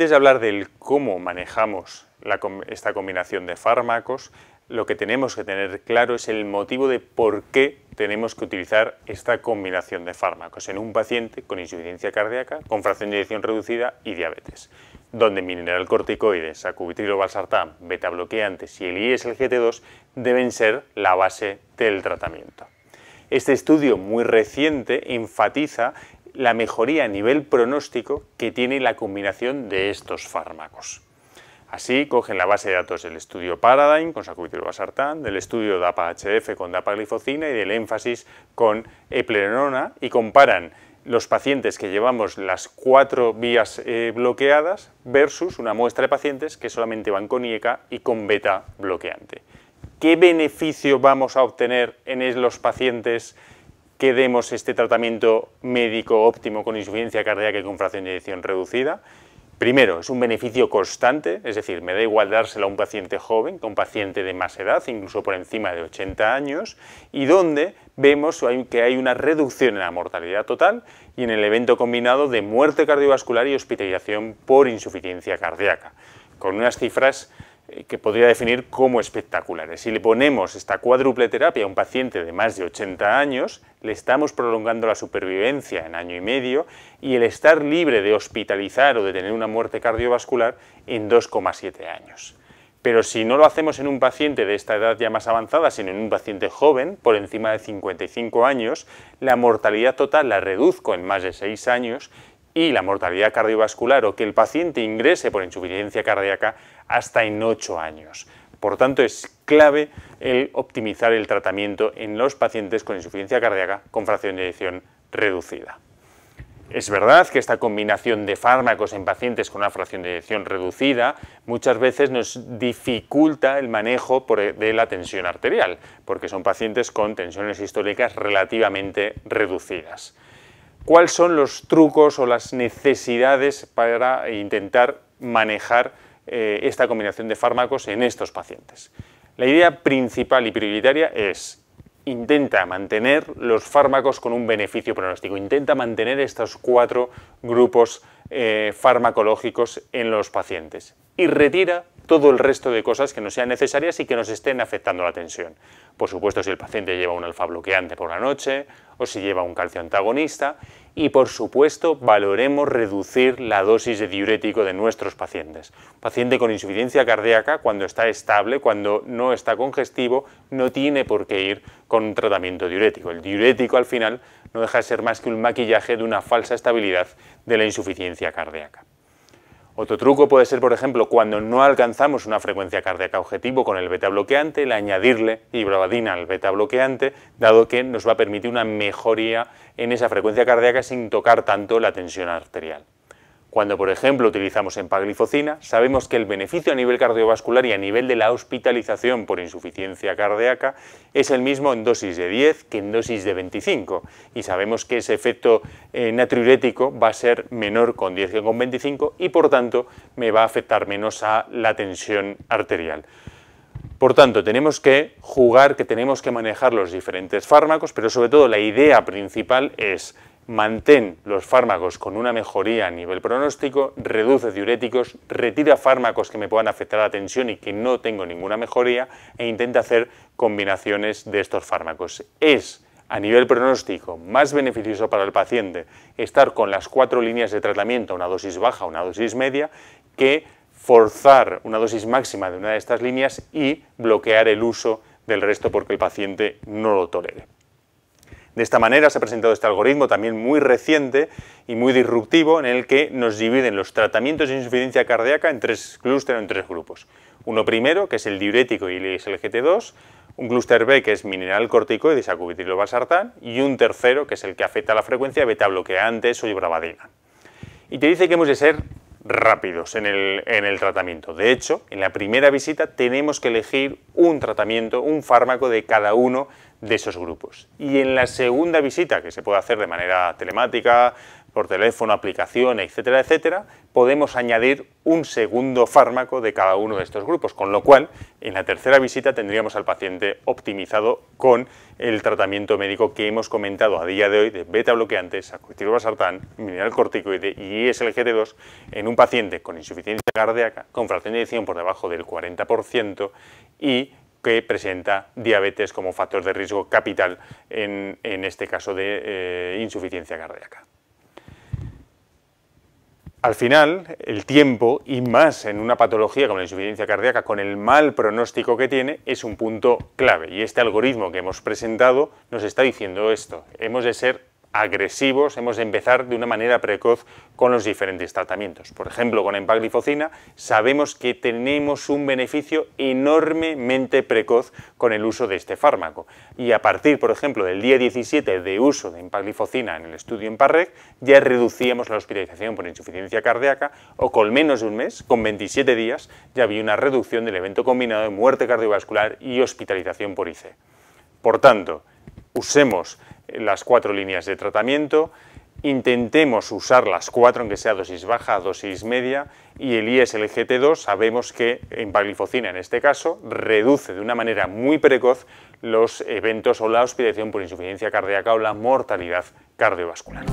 Antes de hablar del cómo manejamos esta combinación de fármacos, lo que tenemos que tener claro es el motivo de por qué tenemos que utilizar esta combinación de fármacos en un paciente con insuficiencia cardíaca, con fracción de eyección reducida y diabetes, donde mineral sacubitril/valsartán, beta bloqueantes y el ISLGT2 deben ser la base del tratamiento. Este estudio muy reciente enfatiza la mejoría a nivel pronóstico que tiene la combinación de estos fármacos. Así, cogen la base de datos del estudio Paradigm con sacubitril Basartán, del estudio DAPA-HF con dapaglifocina y del énfasis con eplerenona y comparan los pacientes que llevamos las cuatro vías eh, bloqueadas versus una muestra de pacientes que solamente van con IECA y con beta bloqueante. ¿Qué beneficio vamos a obtener en los pacientes que demos este tratamiento médico óptimo con insuficiencia cardíaca y con fracción de edición reducida. Primero, es un beneficio constante, es decir, me da igual dárselo a un paciente joven con un paciente de más edad, incluso por encima de 80 años, y donde vemos que hay una reducción en la mortalidad total y en el evento combinado de muerte cardiovascular y hospitalización por insuficiencia cardíaca, con unas cifras eh, que podría definir como espectaculares. Si le ponemos esta cuádruple terapia a un paciente de más de 80 años, le estamos prolongando la supervivencia en año y medio y el estar libre de hospitalizar o de tener una muerte cardiovascular en 2,7 años. Pero si no lo hacemos en un paciente de esta edad ya más avanzada, sino en un paciente joven, por encima de 55 años, la mortalidad total la reduzco en más de 6 años y la mortalidad cardiovascular o que el paciente ingrese por insuficiencia cardíaca hasta en 8 años. Por tanto, es clave el optimizar el tratamiento en los pacientes con insuficiencia cardíaca con fracción de edición reducida. Es verdad que esta combinación de fármacos en pacientes con una fracción de eyección reducida muchas veces nos dificulta el manejo e, de la tensión arterial, porque son pacientes con tensiones históricas relativamente reducidas cuáles son los trucos o las necesidades para intentar manejar eh, esta combinación de fármacos en estos pacientes. La idea principal y prioritaria es intenta mantener los fármacos con un beneficio pronóstico, intenta mantener estos cuatro grupos eh, farmacológicos en los pacientes y retira todo el resto de cosas que no sean necesarias y que nos estén afectando la tensión. Por supuesto, si el paciente lleva un alfa bloqueante por la noche o si lleva un calcio antagonista. Y por supuesto, valoremos reducir la dosis de diurético de nuestros pacientes. paciente con insuficiencia cardíaca, cuando está estable, cuando no está congestivo, no tiene por qué ir con un tratamiento diurético. El diurético al final no deja de ser más que un maquillaje de una falsa estabilidad de la insuficiencia cardíaca. Otro truco puede ser, por ejemplo, cuando no alcanzamos una frecuencia cardíaca objetivo con el beta bloqueante, el añadirle ibravadina al beta bloqueante, dado que nos va a permitir una mejoría en esa frecuencia cardíaca sin tocar tanto la tensión arterial. Cuando, por ejemplo, utilizamos empaglifocina, sabemos que el beneficio a nivel cardiovascular y a nivel de la hospitalización por insuficiencia cardíaca es el mismo en dosis de 10 que en dosis de 25. Y sabemos que ese efecto eh, natriurético va a ser menor con 10 que con 25 y, por tanto, me va a afectar menos a la tensión arterial. Por tanto, tenemos que jugar, que tenemos que manejar los diferentes fármacos, pero sobre todo la idea principal es mantén los fármacos con una mejoría a nivel pronóstico, reduce diuréticos, retira fármacos que me puedan afectar la tensión y que no tengo ninguna mejoría e intenta hacer combinaciones de estos fármacos. Es a nivel pronóstico más beneficioso para el paciente estar con las cuatro líneas de tratamiento, una dosis baja, una dosis media, que forzar una dosis máxima de una de estas líneas y bloquear el uso del resto porque el paciente no lo tolere. De esta manera se ha presentado este algoritmo también muy reciente y muy disruptivo en el que nos dividen los tratamientos de insuficiencia cardíaca en tres clústeres o en tres grupos. Uno primero, que es el diurético y el SLGT2, un clúster B, que es mineral corticoides, basartán, y un tercero, que es el que afecta a la frecuencia beta bloqueante o ibravadina. Y te dice que hemos de ser rápidos en el, en el, tratamiento. De hecho, en la primera visita tenemos que elegir un tratamiento, un fármaco de cada uno de esos grupos. Y en la segunda visita, que se puede hacer de manera telemática, por teléfono, aplicación, etcétera, etcétera, podemos añadir un segundo fármaco de cada uno de estos grupos, con lo cual en la tercera visita tendríamos al paciente optimizado con el tratamiento médico que hemos comentado a día de hoy de beta bloqueantes, basaltán, mineral corticoide y SLGT2 en un paciente con insuficiencia cardíaca, con fracción de edición por debajo del 40% y que presenta diabetes como factor de riesgo capital en, este caso de eh, insuficiencia cardíaca. Al final, el tiempo, y más en una patología como la insuficiencia cardíaca, con el mal pronóstico que tiene, es un punto clave. Y este algoritmo que hemos presentado nos está diciendo esto. Hemos de ser agresivos, hemos de empezar de una manera precoz con los diferentes tratamientos. Por ejemplo, con empaglifocina sabemos que tenemos un beneficio enormemente precoz con el uso de este fármaco. Y a partir, por ejemplo, del día 17 de uso de empaglifocina en el estudio en ya reducíamos la hospitalización por insuficiencia cardíaca o con menos de un mes, con 27 días, ya había una reducción del evento combinado de muerte cardiovascular y hospitalización por IC. Por tanto, usemos las cuatro líneas de tratamiento, intentemos usar las cuatro, aunque sea dosis baja, dosis media, y el ISLGT2 sabemos que en paglifocina en este caso reduce de una manera muy precoz los eventos o la hospitalización por insuficiencia cardíaca o la mortalidad cardiovascular.